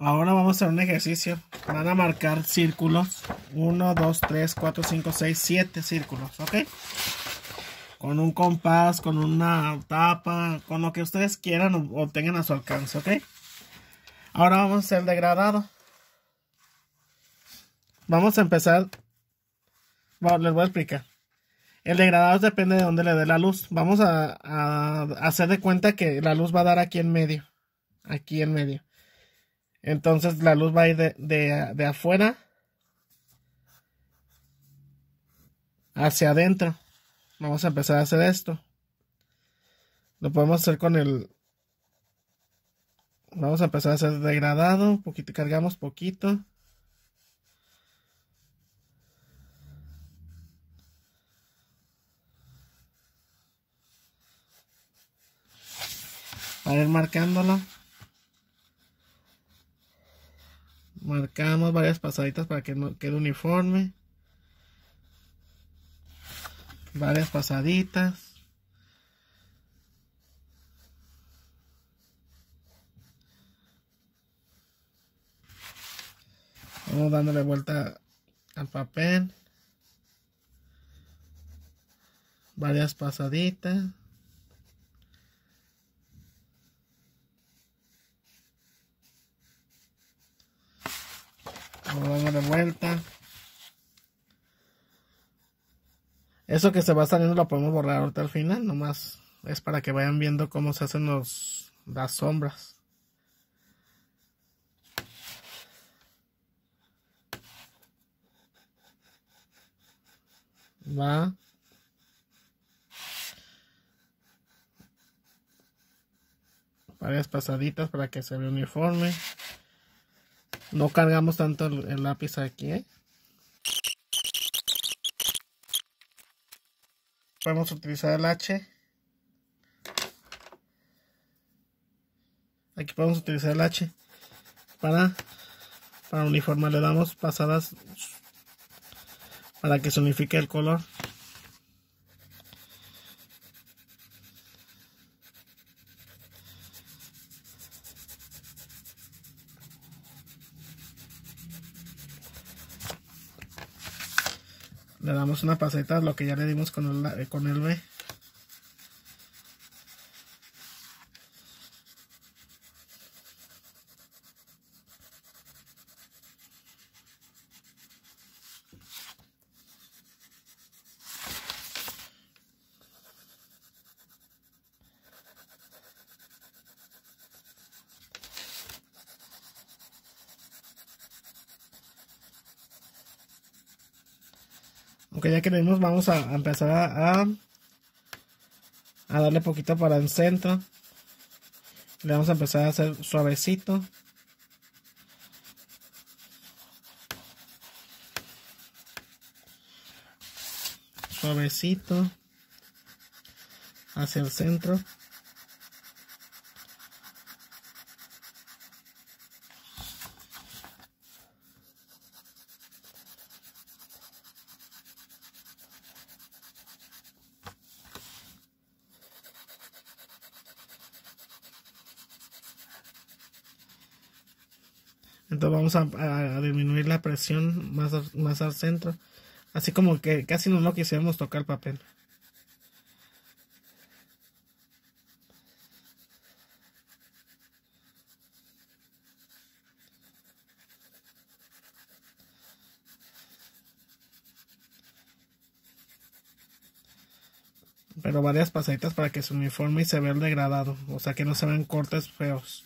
Ahora vamos a hacer un ejercicio. Van a marcar círculos. 1, 2, 3, 4, 5, 6, 7 círculos. ¿Ok? Con un compás, con una tapa, con lo que ustedes quieran o tengan a su alcance. ¿Ok? Ahora vamos a hacer el degradado. Vamos a empezar. les voy a explicar. El degradado depende de dónde le dé la luz. Vamos a hacer de cuenta que la luz va a dar aquí en medio. Aquí en medio. Entonces la luz va a ir de, afuera hacia adentro. Vamos a empezar a hacer esto. Lo podemos hacer con el... Vamos a empezar a hacer degradado. poquito, cargamos poquito. Para ir marcándolo. marcamos varias pasaditas para que no quede uniforme varias pasaditas vamos dándole vuelta al papel varias pasaditas lo damos de vuelta eso que se va saliendo lo podemos borrar ahorita al final nomás es para que vayan viendo cómo se hacen los, las sombras va varias pasaditas para que se vea uniforme no cargamos tanto el, lápiz aquí, ¿eh? Podemos utilizar el H. Aquí podemos utilizar el H. Para, para uniformar le damos pasadas para que se unifique el color. le damos una paseta a lo que ya le dimos con el, con el B Aunque ya que venimos vamos a, empezar a, a, darle poquito para el centro. Le vamos a empezar a hacer suavecito. Suavecito. Hacia el centro. Entonces vamos a, disminuir la presión más, al centro. Así como que casi no, lo quisiéramos tocar el papel. pero varias pasaditas para que se uniforme y se vea el degradado, o sea que no se vean cortes feos.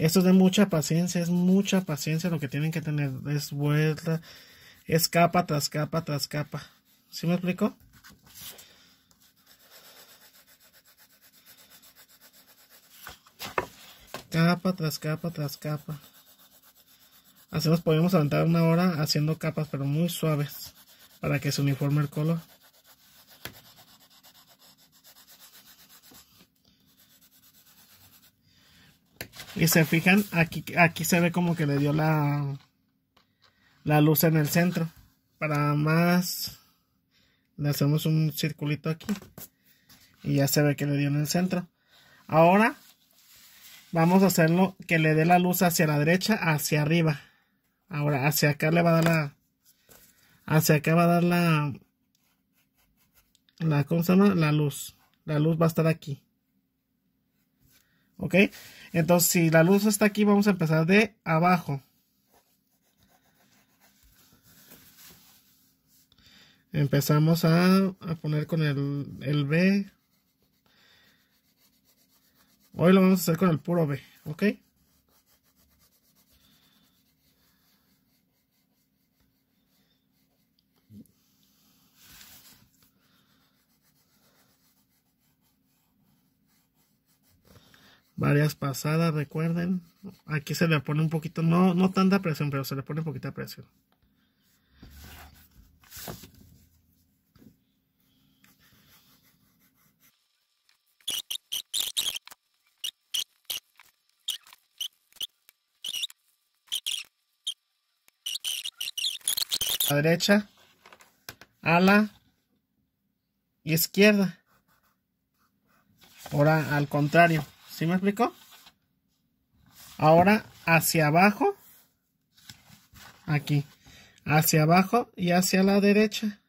Esto es de mucha paciencia, es mucha paciencia lo que tienen que tener. Es vuelta, es capa tras capa tras capa. ¿Sí me explico? Capa tras capa tras capa. Así nos podemos aventar una hora haciendo capas, pero muy suaves, para que se uniforme el color. Y se fijan, aquí, aquí se ve como que le dio la, la luz en el centro. Para más, le hacemos un circulito aquí. Y ya se ve que le dio en el centro. Ahora, vamos a hacerlo que le dé la luz hacia la derecha, hacia arriba. Ahora, hacia acá le va a dar la... Hacia acá va a dar la... la ¿Cómo se llama? La luz. La luz va a estar aquí. ¿Ok? Entonces, si la luz está aquí, vamos a empezar de abajo. Empezamos a, a poner con el, el, B. Hoy lo vamos a hacer con el puro B, ¿ok? varias pasadas, recuerden. Aquí se le pone un poquito, no, no tanta presión, pero se le pone un poquito de presión. A derecha, ala y izquierda. Ahora al contrario. ¿Sí me explico? Ahora hacia abajo. Aquí. Hacia abajo y hacia la derecha.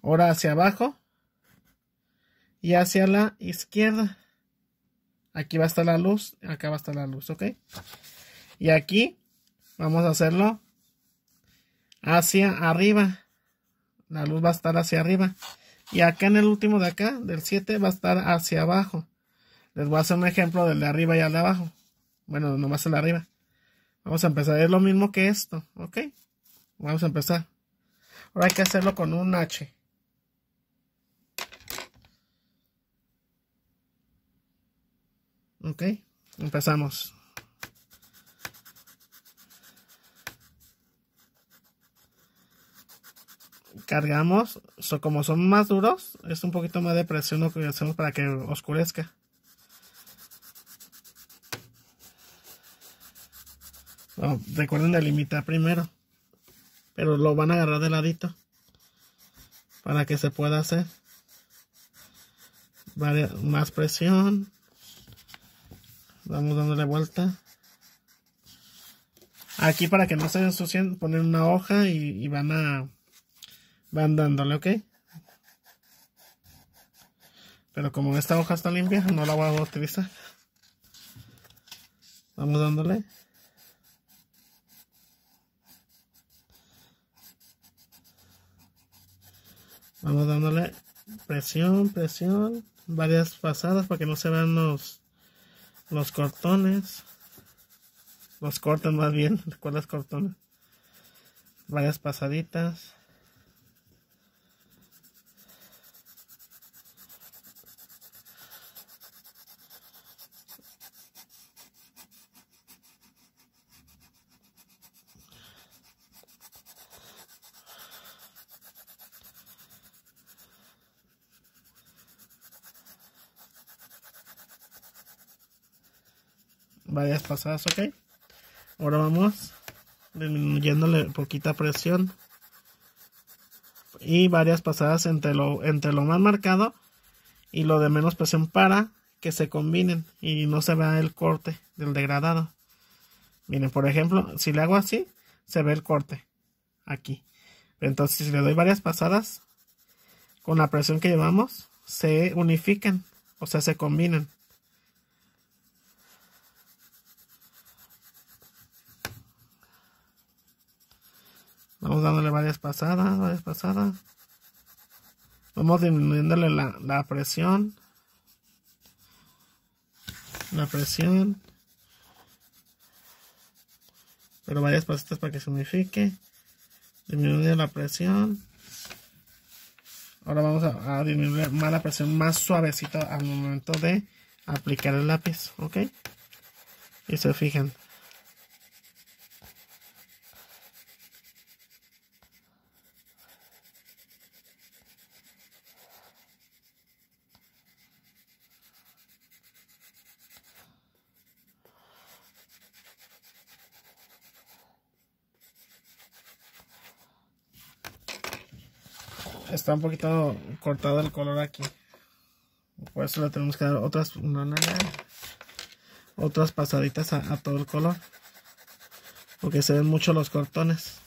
Ahora hacia abajo y hacia la izquierda. Aquí va a estar la luz, acá va a estar la luz, ¿ok? Y aquí vamos a hacerlo hacia arriba. La luz va a estar hacia arriba. Y acá en el último de acá, del 7, va a estar hacia abajo. Les voy a hacer un ejemplo del de arriba y al de abajo. Bueno, nomás el de arriba. Vamos a empezar. Es lo mismo que esto, ¿ok? Vamos a empezar. Ahora hay que hacerlo con un H. Ok, empezamos. Cargamos, como son más duros, es un poquito más de presión lo que hacemos para que oscurezca. recuerden delimitar primero. Pero lo van a agarrar de ladito. Para que se pueda hacer. vale más presión. Vamos dándole vuelta. Aquí para que no se ensucien, ponen una hoja y, y van a... Van dándole, ¿ok? Pero como esta hoja está limpia, no la voy a utilizar. Vamos dándole. Vamos dándole presión, presión, varias pasadas para que no se vean los, los cortones. Los cortan más bien, recuerdas cortones. Varias pasaditas. varias pasadas, ok. Ahora vamos disminuyéndole poquita presión. Y varias pasadas entre lo, entre lo más marcado y lo de menos presión para que se combinen y no se vea el corte del degradado. Miren, por ejemplo, si le hago así, se ve el corte aquí. Entonces, si le doy varias pasadas, con la presión que llevamos, se unifican, o sea, se combinan. dándole varias pasadas, varias pasadas. Vamos disminuyéndole la, presión. La presión. Pero varias pasitas para que se unifique. Disminuye la presión. Ahora vamos a, a disminuir más la presión más suavecita al momento de aplicar el lápiz. ¿Ok? Y se fijan. está un poquito cortado el color aquí. Por eso le tenemos que dar otras, otras pasaditas a, todo el color. Porque se ven mucho los cortones.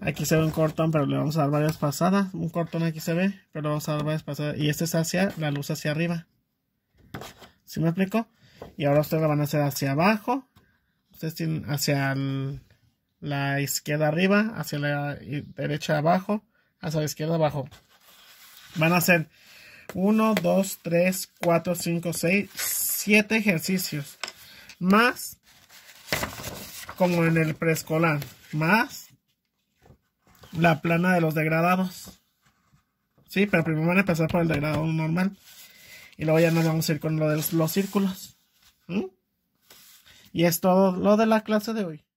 Aquí se ve un cortón, pero le vamos a dar varias pasadas. Un cortón aquí se ve, pero vamos a dar varias pasadas. Y este es hacia la luz hacia arriba si me explico? Y ahora ustedes lo van a hacer hacia abajo. Ustedes tienen hacia la izquierda arriba, hacia la derecha abajo, hacia la izquierda abajo. Van a hacer 1, 2, 3, 4, 5, 6, 7 ejercicios. Más, como en el preescolar, más la plana de los degradados. Sí, pero primero van a empezar por el degradado normal. Y luego ya nos vamos a ir con lo de los círculos. ¿Mm? Y es todo lo de la clase de hoy.